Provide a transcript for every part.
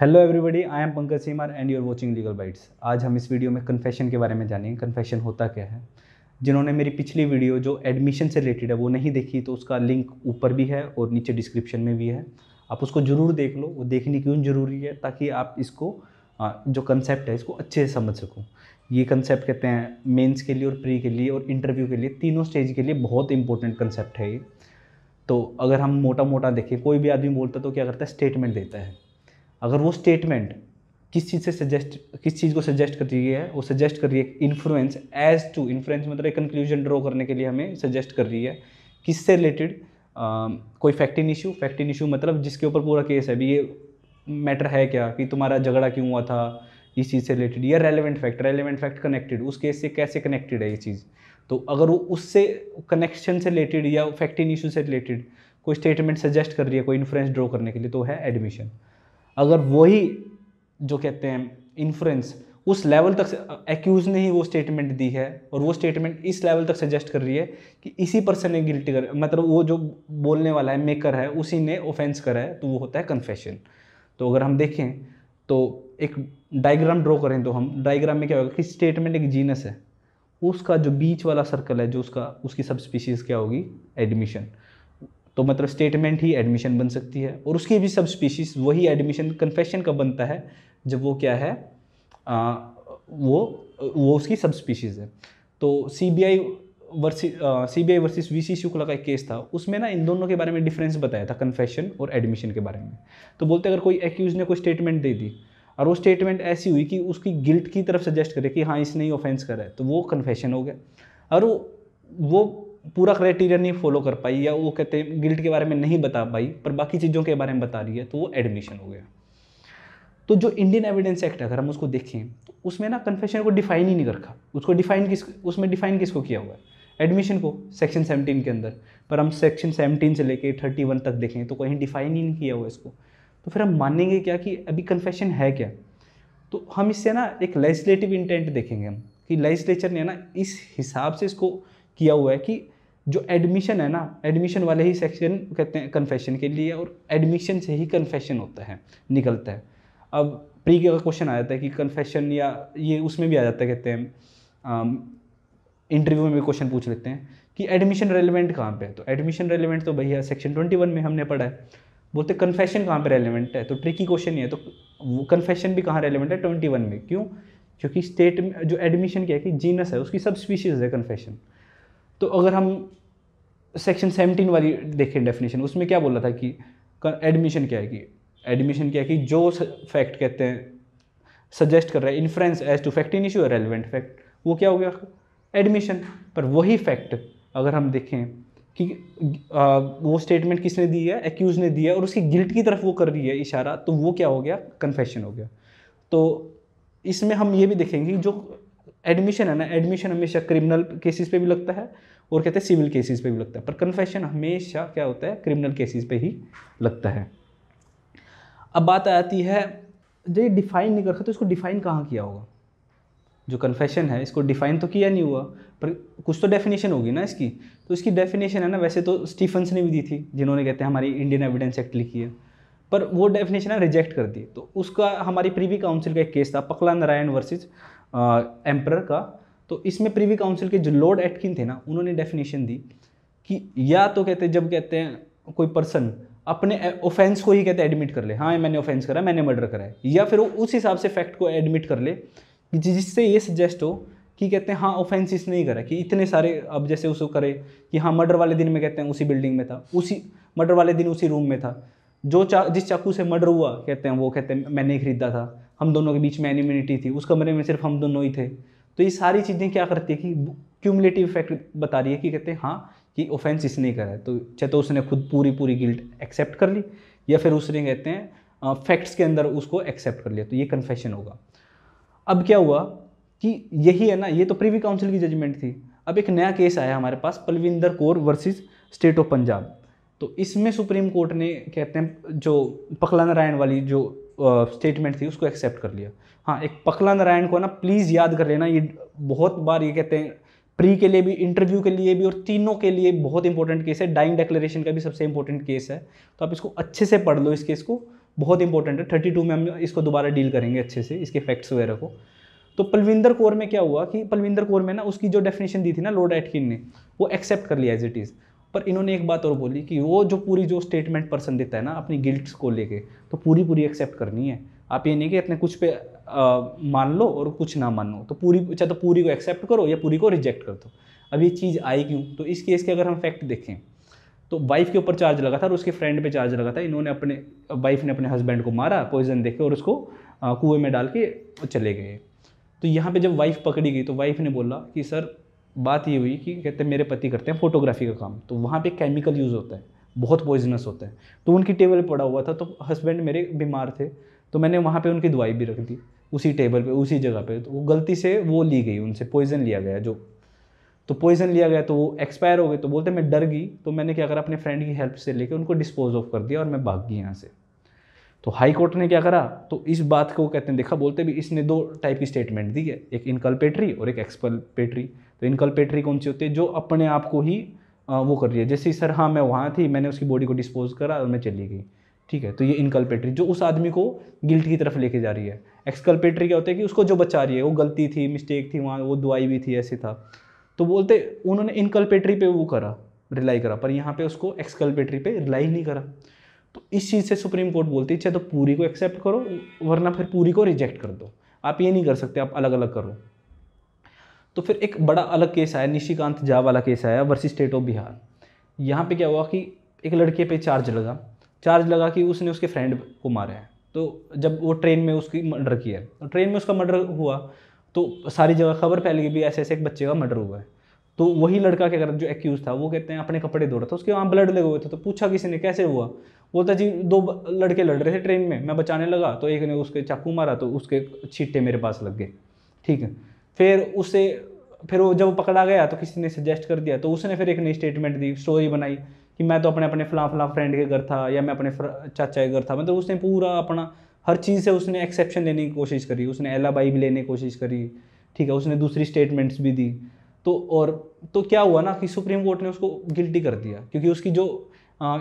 hello everybody I am Pankaj Seemar and you are watching Legal Bites आज हम इस video में कन्फेशन के बारे में जानेंगे कन्फेशन होता क्या है जिन्होंने मेरी पिछली वीडियो जो एडमिशन से रिलेटेड है वो नहीं देखी तो उसका लिंक ऊपर भी है और नीचे डिस्क्रिप्शन में भी है आप उसको ज़रूर देख लो वो देखनी क्यों ज़रूरी है ताकि आप इसको जो कंसेप्ट है इसको अच्छे से समझ सको ये कंसेप्ट कहते हैं मेंस के लिए और प्री के लिए और इंटरव्यू के लिए तीनों स्टेज के लिए बहुत इंपॉर्टेंट कंसेप्ट है ये तो अगर हम मोटा मोटा देखें कोई भी आदमी बोलता तो क्या करता है स्टेटमेंट देता है अगर वो स्टेटमेंट किस चीज़ से सजेस्ट किस चीज़ को सजेस्ट कर रही है वो सजेस्ट कर रही है इन्फ्लुएंस एज टू इन्फ्लुएंस मतलब एक कंक्लूजन ड्रॉ करने के लिए हमें सजेस्ट कर रही है किससे रिलेटेड कोई fact in issue fact in issue मतलब जिसके ऊपर पूरा केस है भी ये मैटर है क्या कि तुम्हारा झगड़ा क्यों हुआ था इस चीज़ से रिलेटेड या relevant fact relevant fact connected उस केस से कैसे कनेक्टेड है ये चीज़ तो अगर वो उससे कनेक्शन से रिलेटेड या फैक्टिंग इशू से रिलेटेड कोई स्टेटमेंट सजेस्ट कर रही है कोई इन्फ्लुएंस ड्रॉ करने के लिए तो है एडमिशन अगर वही जो कहते हैं इन्फ्लुएंस उस लेवल तक एक्यूज ने ही वो स्टेटमेंट दी है और वो स्टेटमेंट इस लेवल तक सजेस्ट कर रही है कि इसी पर्सन ने गिल्टी कर मतलब वो जो बोलने वाला है मेकर है उसी ने ऑफेंस करा है तो वो होता है कन्फेशन तो अगर हम देखें तो एक डायग्राम ड्रॉ करें तो हम डायग्राम में क्या होगा कि स्टेटमेंट एक जीनस है उसका जो बीच वाला सर्कल है जो उसका उसकी सब स्पीशीज़ क्या होगी एडमिशन तो मतलब स्टेटमेंट ही एडमिशन बन सकती है और उसकी भी सब स्पीशीज वही एडमिशन कन्फेशन का बनता है जब वो क्या है आ, वो वो उसकी सब स्पीशीज़ है तो C B I versus C B I versus V C Shukla का एक केस था उसमें ना इन दोनों के बारे में डिफरेंस बताया था कन्फेशन और एडमिशन के बारे में तो बोलते अगर कोई एक्यूज़ ने कोई स्टेटमेंट दे दी और वो स्टेटमेंट ऐसी हुई कि उसकी गिल्ट की तरफ सजेस्ट करे कि हाँ इसने ही ऑफेंस करा है तो वो कन्फेशन हो गया और वो पूरा क्राइटेरिया नहीं फॉलो कर पाई या वो कहते हैं गिल्ट के बारे में नहीं बता पाई पर बाकी चीज़ों के बारे में बता रही है तो वो एडमिशन हो गया तो जो इंडियन एविडेंस एक्ट है अगर हम उसको देखें तो उसमें ना कन्फेशन को डिफाइन ही नहीं रखा उसको डिफाइन किस उसमें डिफाइन किसको किया हुआ है एडमिशन को सेक्शन सेवनटीन के अंदर पर हम सेक्शन सेवनटीन से लेके वन तक देखें तो कहीं डिफाइन ही नहीं किया हुआ इसको तो फिर हम मानेंगे क्या कि अभी कन्फेशन है क्या तो हम इससे ना एक लेजिस्लेटिव इंटेंट देखेंगे हम कि लेजिस्लेचर ने ना इस हिसाब से इसको किया हुआ है कि जो एडमिशन है ना एडमिशन वाले ही सेक्शन कहते हैं कन्फेशन के लिए और एडमिशन से ही कन्फेशन होता है निकलता है अब प्री का क्वेश्चन आ जाता है कि कन्फेशन या ये उसमें भी आ जाता है कहते हैं इंटरव्यू में क्वेश्चन पूछ लेते हैं कि एडमिशन रेलिवेंट कहाँ पे है तो एडमिशन रेलिवेंट तो भैया सेक्शन वन में हमने पढ़ा है बोलते कन्फेशन कहाँ पे रेलिवेंट है तो ट्रिकी क्वेश्चन ही है तो वो कन्फेशन भी कहाँ रेलिवेंट है ट्वेंटी वन में क्यों क्योंकि स्टेट में जो एडमिशन क्या है कि जीनस है उसकी सब स्पीशीज़ है कन्फेशन तो अगर हम सेक्शन सेवनटीन वाली देखें डेफिनेशन उसमें क्या बोला था कि एडमिशन क्या है कि एडमिशन क्या है कि जो फैक्ट कहते हैं सजेस्ट कर रहा है inference as to fact in issue relevant fact वो क्या हो गया एडमिशन पर वही फैक्ट अगर हम देखें कि आ, वो स्टेटमेंट किसने दी है एक्यूज़ ने दिया और उसकी गिल्ट की तरफ वो कर रही है इशारा तो वो क्या हो गया कन्फेशन हो गया तो इसमें हम ये भी देखेंगे जो एडमिशन है ना एडमिशन हमेशा क्रिमिनल केसेस पे भी लगता है और कहते हैं सिविल केसेस पे भी लगता है पर कन्फेशन हमेशा क्या होता है क्रिमिनल केसेस पे ही लगता है अब बात आती है जो ये डिफाइन नहीं कर सकते तो इसको डिफाइन कहाँ किया होगा जो कन्फेशन है इसको डिफाइन तो किया नहीं हुआ पर कुछ तो डेफिनेशन होगी ना इसकी तो इसकी डेफिनेशन है ना वैसे तो स्टीफन्स ने भी दी थी जिन्होंने कहते हैं हमारी इंडियन एविडेंस एक्ट लिखी है पर वो डेफिनेशन है रिजेक्ट कर दी तो उसका हमारी प्रीवी काउंसिल का एक केस था पकला नारायण वर्सेज एम्प्रर का तो इसमें प्रीवी काउंसिल के जो लॉर्ड एटकिन थे ना उन्होंने डेफिनेशन दी कि या तो कहते जब कहते हैं कोई पर्सन अपने ऑफेंस को ही कहते एडमिट कर ले हाँ मैंने ऑफेंस करा मैंने मर्डर करा है या फिर वो उस हिसाब से फैक्ट को एडमिट कर ले जिससे ये सजेस्ट हो कि कहते हैं हाँ ऑफेंसिस नहीं करा कि इतने सारे अब जैसे उसको करे कि हाँ मर्डर वाले दिन में कहते हैं उसी बिल्डिंग में था उसी मर्डर वाले दिन उसी रूम में था जो चा जिस चाकू से मर्डर हुआ कहते हैं वो कहते हैं मैंने खरीदा था हम दोनों के बीच में एनिम्यूनिटी थी उस कमरे में सिर्फ हम दोनों ही थे तो ये सारी चीज़ें क्या करती है कि क्यूमलेटिव इफेक्ट बता रही है कि कहते हैं हाँ कि ऑफेंस इसने करा है तो चाहे तो उसने खुद पूरी पूरी गिल्ट एक्सेप्ट कर ली या फिर उसने कहते हैं फैक्ट्स के अंदर उसको एक्सेप्ट कर लिया तो ये कन्फेशन होगा अब क्या हुआ कि यही है ना ये तो प्रीवी काउंसिल की जजमेंट थी अब एक नया केस आया हमारे पास Palvinder Kaur versus state of Punjab तो इसमें सुप्रीम कोर्ट ने कहते हैं जो पखला नारायण वाली जो स्टेटमेंट थी उसको एक्सेप्ट कर लिया हाँ एक पखला नारायण को ना प्लीज़ याद कर लेना ये बहुत बार ये कहते हैं प्री के लिए भी इंटरव्यू के लिए भी और तीनों के लिए बहुत इंपॉर्टेंट केस है डाइंग डेक्लेशन का भी सबसे इंपॉर्टेंट केस है तो आप इसको अच्छे से पढ़ लो इस केस को बहुत इंपॉर्टेंट है थर्टी टू में हम इसको दोबारा डील करेंगे अच्छे से इसके फैक्ट्स वगैरह को तो पलविंदर कौर में क्या हुआ कि पलविंदर कौर में ना उसकी जो डेफिनेशन दी थी ना लॉर्ड एटकिन ने वो एक्सेप्ट कर लिया एज इट इज़ पर इन्होंने एक बात और बोली कि वो जो पूरी जो स्टेटमेंट पर्सन देता है ना अपनी गिल्ट्स को लेके तो पूरी पूरी एक्सेप्ट करनी है आप ये नहीं कि अपने कुछ पे आ, मान लो और कुछ ना मानो तो पूरी चाहे तो पूरी को एक्सेप्ट करो या पूरी को रिजेक्ट कर दो अब ये चीज़ आई क्यों तो इस केस के अगर हम फैक्ट देखें तो वाइफ के ऊपर चार्ज लगा था और उसके फ्रेंड पे चार्ज लगा था इन्होंने अपने वाइफ ने अपने हस्बैंड को मारा पॉइजन देखे और उसको कुएं में डाल के चले गए तो यहाँ पे जब वाइफ पकड़ी गई तो वाइफ ने बोला कि सर बात ये हुई कि कहते मेरे पति करते हैं फोटोग्राफी का काम तो वहाँ पर केमिकल यूज़ होता है बहुत पॉइजनस होता है तो उनकी टेबल पर पड़ा हुआ था तो हस्बैंड मेरे बीमार थे तो मैंने वहाँ पर उनकी दवाई भी रख दी उसी टेबल पर उसी जगह पर तो वो गलती से वो ली गई उनसे पॉइजन लिया गया जो तो पॉइजन लिया गया तो वो एक्सपायर हो गए तो बोलते मैं डर गई तो मैंने क्या करा अपने फ्रेंड की हेल्प से लेकर उनको डिस्पोज ऑफ कर दिया और मैं भाग गई यहाँ से तो हाई कोर्ट ने क्या करा तो इस बात को कहते हैं देखा बोलते भी इसने दो टाइप की स्टेटमेंट दी है एक इनकल्पेटरी और एक एक्सपल्पेटरी तो इनकल्पेटरी कौन सी होती है जो अपने आप को ही वो कर रही है जैसे सर हाँ मैं वहाँ थी मैंने उसकी बॉडी को डिस्पोज करा और मैं चली गई ठीक है तो ये इनकल्पेटरी जो उस आदमी को गिल्ट की तरफ लेके जा रही है एक्सकल्पेटरी क्या होता है कि उसको जो बचा रही है वो गलती थी मिस्टेक थी वहाँ वो दुआई भी थी ऐसे था तो बोलते उन्होंने इनकल्पेटरी पे वो करा रिलाई करा पर यहाँ पे उसको एक्सकल्पेटरी पे रिलाई नहीं करा तो इस चीज़ से सुप्रीम कोर्ट बोलती है चाहे अच्छा, तो पूरी को एक्सेप्ट करो वरना फिर पूरी को रिजेक्ट कर दो आप ये नहीं कर सकते आप अलग अलग करो तो फिर एक बड़ा अलग केस आया निशिकांत झा वाला केस आया वर्सी स्टेट ऑफ बिहार यहाँ पे क्या हुआ कि एक लड़के पे चार्ज लगा चार्ज लगा कि उसने उसके फ्रेंड को मारा है तो जब वो ट्रेन में उसकी मर्डर किया ट्रेन में उसका मर्डर हुआ तो सारी जगह खबर फैल गई भी ऐसे ऐसे एक बच्चे का मर्डर हुआ है तो वही लड़का क्या कर जो एक्यूज था वो कहते हैं अपने कपड़े धो रहा था उसके वहाँ ब्लड लगे हुए थे तो पूछा किसी ने कैसे हुआ बोलता जी दो लड़के लड़ रहे थे ट्रेन में मैं बचाने लगा तो एक ने उसके चाकू मारा तो उसके छीटे मेरे पास लग गए ठीक है फिर उसे फिर वो जब पकड़ा गया तो किसी ने सजेस्ट कर दिया तो उसने फिर एक नई स्टेटमेंट दी स्टोरी बनाई कि मैं तो अपने अपने फलां फलां फ्रेंड के घर था या मैं अपने चाचा के घर था मतलब उसने पूरा अपना हर चीज़ से उसने एक्सेप्शन लेने की कोशिश करी उसने एलाबाई भी लेने की कोशिश करी ठीक है उसने दूसरी स्टेटमेंट्स भी दी तो और तो क्या हुआ ना कि सुप्रीम कोर्ट ने उसको गिल्टी कर दिया क्योंकि उसकी जो आ,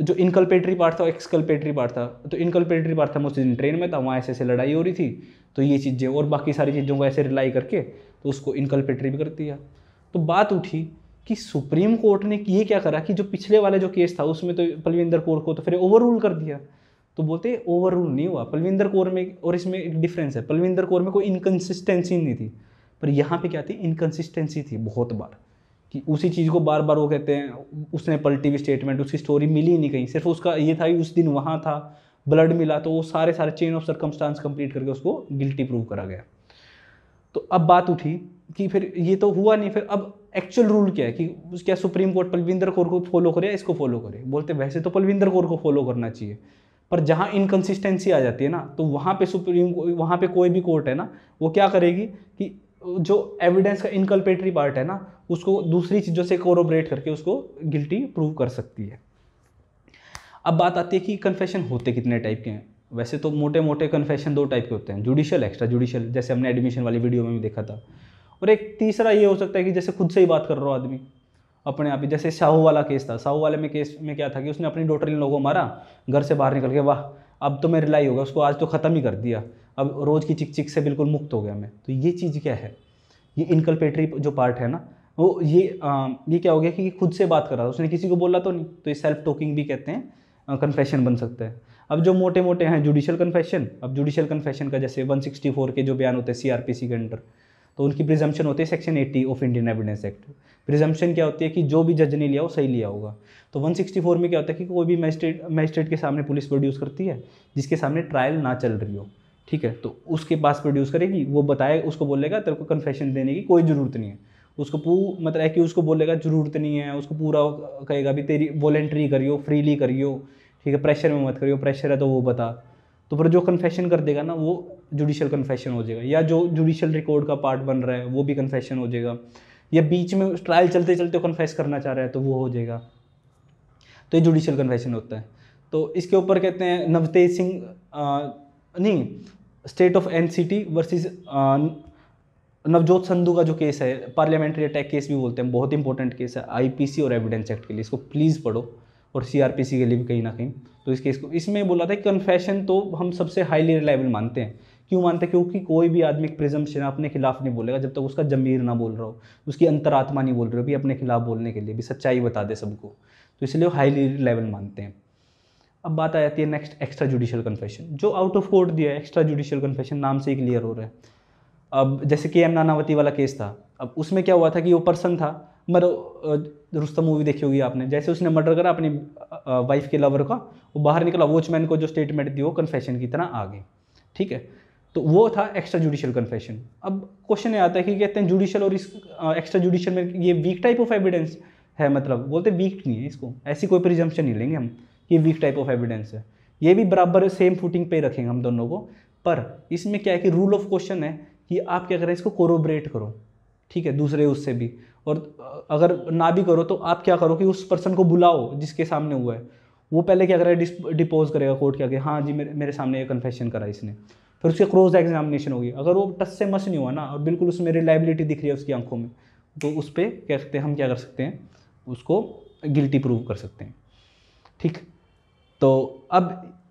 जो इनकल्पेटरी पार्ट था एक्सकल्पेटरी पार्ट था तो इनकल्पेटरी पार्ट था मैं उस दिन ट्रेन में था वहाँ ऐसे ऐसे लड़ाई हो रही थी तो ये चीज़ें और बाकी सारी चीज़ों को ऐसे रिलाई करके तो उसको इनकल्पेटरी भी कर दिया तो बात उठी कि सुप्रीम कोर्ट ने ये क्या करा कि जो पिछले वाला जो केस था उसमें तो पलविंदर कौर को तो फिर ओवर रूल कर दिया तो बोलते ओवर रूल नहीं हुआ पलविंदर कौर में और इसमें एक डिफरेंस है पलविंदर कौर में कोई इनकन्सिस्टेंसी नहीं थी पर यहाँ पे क्या थी इनकन्सिस्टेंसी थी बहुत बार कि उसी चीज़ को बार बार वो कहते हैं उसने पलटी हुई स्टेटमेंट उसकी स्टोरी मिली ही नहीं कहीं सिर्फ उसका ये था कि उस दिन वहाँ था ब्लड मिला तो वो सारे सारे चेन ऑफ सर्कमस्टांस कंप्लीट करके उसको गिल्टी प्रूव करा गया तो अब बात उठी कि फिर ये तो हुआ नहीं फिर अब एक्चुअल रूल क्या है कि क्या सुप्रीम कोर्ट पलविंदर कौर को फॉलो करे इसको फॉलो करे बोलते वैसे तो पलविंदर कौर को फॉलो करना चाहिए पर जहाँ इनकन्सिस्टेंसी आ जाती है ना तो वहाँ पे सुप्रीम वहाँ पे कोई भी कोर्ट है ना वो क्या करेगी कि जो एविडेंस का इनकल्पेटरी पार्ट है ना उसको दूसरी चीज़ों से कोरोबरेट करके उसको गिल्टी प्रूव कर सकती है अब बात आती है कि कन्फेशन होते कितने टाइप के हैं वैसे तो मोटे मोटे कन्फेशन दो टाइप के होते हैं जुडिशल एक्स्ट्रा जुडिशल जैसे हमने एडमिशन वाली वीडियो में भी देखा था और एक तीसरा ये हो सकता है कि जैसे खुद से ही बात कर रहा हो आदमी अपने आप ही जैसे साहू वाला केस था साहू वाले में केस में क्या था कि उसने अपनी डॉटर इन लोगों को मारा घर से बाहर निकल के वाह अब तो मैं रिलाई हो गया उसको आज तो ख़त्म ही कर दिया अब रोज़ की चिक चिक से बिल्कुल मुक्त हो गया मैं तो ये चीज़ क्या है ये इनकल्पेटरी जो पार्ट है ना वो ये आ, ये क्या हो गया कि खुद से बात कर रहा था उसने किसी को बोला तो नहीं तो ये सेल्फ टॉकिंग भी कहते हैं कन्फेशन बन सकता है अब जो मोटे मोटे हैं जुडिशल कन्फेशन अब जुडिशल कन्फेशन का जैसे 164 के जो बयान होते हैं सीआरपीसी के अंडर तो उनकी प्रिजम्पन होती है section 80 of Indian evidence act presumption क्या होती है कि जो भी जज ने लिया वो सही लिया होगा तो 164 में क्या होता है कि कोई भी मजिस्ट्रेट मजिस्ट्रेट के सामने पुलिस प्रोड्यूस करती है जिसके सामने ट्रायल ना चल रही हो ठीक है तो उसके पास प्रोड्यूस करेगी वो बताए उसको बोलेगा तेरे को कन्फेशन देने की कोई ज़रूरत नहीं है उसको पू मतलब है कि उसको बोलेगा ज़रूरत नहीं है उसको पूरा कहेगा भी तेरी वॉलेंट्री करियो फ्रीली करियो ठीक है प्रेशर में मत करियो प्रेशर है तो वो बता तो फिर जो कन्फेशन कर देगा ना वो जुडिशल कन्फेशन हो जाएगा या जो जुडिशल रिकॉर्ड का पार्ट बन रहा है वो भी कन्फेशन हो जाएगा या बीच में ट्रायल चलते चलते कन्फेस करना चाह रहा है तो वो हो जाएगा तो ये जुडिशल कन्फेशन होता है तो इसके ऊपर कहते हैं नवतेज सिंह नहीं state of N C versus Navjot Sandhu का जो केस है पार्लियामेंट्री अटैक केस भी बोलते हैं बहुत इंपॉर्टेंट केस है आईपीसी और एविडेंस एक्ट के लिए इसको प्लीज़ पढ़ो और सीआरपीसी के लिए भी कहीं ना कहीं तो इस केस को इसमें बोला था कि कन्फेशन तो हम सबसे हाईली रिलायबल मानते हैं क्यों मानते हैं क्योंकि कोई भी आदमी प्रिजम्पशन अपने खिलाफ नहीं बोलेगा जब तक तो उसका जमीर ना बोल रहा हो उसकी अंतरात्मा नहीं बोल रही हो भी अपने खिलाफ बोलने के लिए भी सच्चाई बता दे सबको तो इसलिए वो हाईली लेवल मानते हैं अब बात आ जाती है नेक्स्ट एक्स्ट्रा जुडिशियल कन्फेशन जो आउट ऑफ कोर्ट दिया है एक्स्ट्रा जुडिशियल कन्फेशन नाम से ही क्लियर हो रहा है अब जैसे के एम नानावती वाला केस था अब उसमें क्या हुआ था कि वो पर्सन था मर रुस्तम मूवी देखी होगी आपने जैसे उसने मर्डर करा अपनी वाइफ के लवर का वो बाहर निकला वॉचमैन को जो स्टेटमेंट दी वो कन्फेशन की तरह आ गई ठीक है तो वो था एक्स्ट्रा जुडिशल कन्फेशन अब क्वेश्चन ये आता है कि कहते हैं जुडिशल और इस एक्स्ट्रा जुडिशल में ये वीक टाइप ऑफ एविडेंस है मतलब बोलते वीक नहीं है इसको ऐसी कोई प्रिजम्पन नहीं लेंगे हम ये वीक टाइप ऑफ एविडेंस है ये भी बराबर सेम फुटिंग पे रखेंगे हम दोनों को पर इसमें क्या है कि रूल ऑफ क्वेश्चन है कि आप क्या करें इसको कोरोबरेट करो ठीक है दूसरे उससे भी और अगर ना भी करो तो आप क्या करो कि उस पर्सन को बुलाओ जिसके सामने हुआ है वो पहले क्या करेगा डिपोज करेगा कोर्ट के आगे हाँ जी मेरे मेरे सामने ये कन्फेशन करा इसने फिर उसके क्रॉस एग्जामिनेशन होगी अगर वो टस से मस नहीं हुआ ना और बिल्कुल उसमें रिलायबिलिटी दिख रही है उसकी आंखों में तो उस पर कह सकते हैं हम क्या कर सकते हैं उसको गिल्टी प्रूव कर सकते हैं ठीक तो अब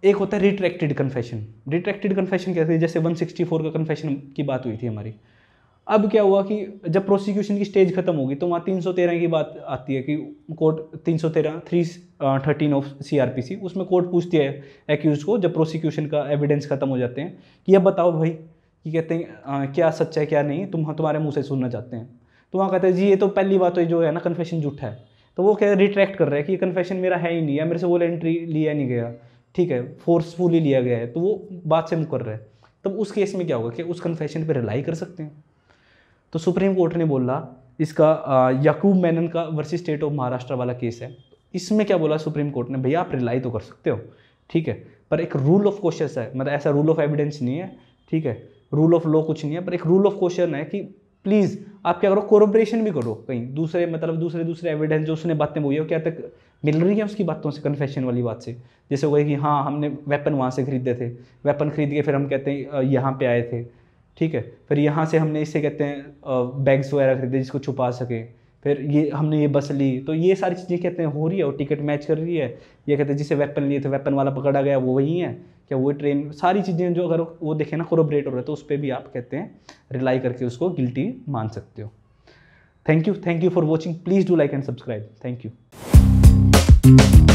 एक होता है रिट्रैक्टेड कन्फेशन रिट्रैक्टेड कन्फेशन कहते हैं जैसे 164 का कन्फेशन की बात हुई थी हमारी अब क्या हुआ कि जब प्रोसिक्यूशन की स्टेज खत्म होगी तो वहाँ 313 की बात आती है कि court 313 three thirteen of C उसमें कोर्ट पूछती है एक्यूज को जब प्रोसिक्यूशन का एविडेंस खत्म हो जाते हैं कि अब बताओ भाई कि कहते हैं आ, क्या सच्चा है क्या नहीं तुम तुम्हारे मुँह से सुनना चाहते हैं तो वहाँ कहते हैं जी ये तो पहली बात तो जो है ना कन्फेशन झूठा है तो वो कह रिट्रैक्ट कर रहे हैं कि ये कन्फेशन मेरा है ही नहीं या मेरे से वो एंट्री लिया नहीं गया ठीक है फोर्सफुली लिया गया है तो वो बात से मुकर कर रहा तब उस केस में क्या होगा कि उस कन्फेशन पर रिलाई कर सकते हैं तो सुप्रीम कोर्ट ने बोला इसका यकूब मैनन का वर्सेस स्टेट ऑफ महाराष्ट्र वाला केस है इसमें क्या बोला सुप्रीम कोर्ट ने भैया आप रिलाई तो कर सकते हो ठीक है पर एक रूल ऑफ क्वेश्चन है मतलब ऐसा रूल ऑफ एविडेंस नहीं है ठीक है रूल ऑफ लॉ कुछ नहीं है पर एक रूल ऑफ क्वेश्चन है कि प्लीज़ आप क्या करो कोरोब्रेशन भी करो कहीं दूसरे मतलब दूसरे दूसरे एविडेंस जो उसने बातें बोली है क्या तक मिल रही है उसकी बातों से कन्फेशन वाली बात से जैसे हो कि हाँ हमने वेपन वहाँ से खरीदे थे वेपन खरीद के फिर हम कहते हैं यहाँ पे आए थे ठीक है फिर यहाँ से हमने इसे कहते हैं बैग्स वगैरह खरीदे जिसको छुपा सके फिर ये हमने ये बस ली तो ये सारी चीज़ें कहते हैं हो रही है और टिकट मैच कर रही है ये कहते हैं जिसे वेपन लिए थे वेपन वाला पकड़ा गया वो वही है क्या वो ट्रेन सारी चीज़ें जो अगर वो देखें ना कोरोबरेट हो रहा है तो उस पर भी आप कहते हैं रिलाई करके उसको गिल्टी मान सकते हो thank you thank you for watching please do like and subscribe thank you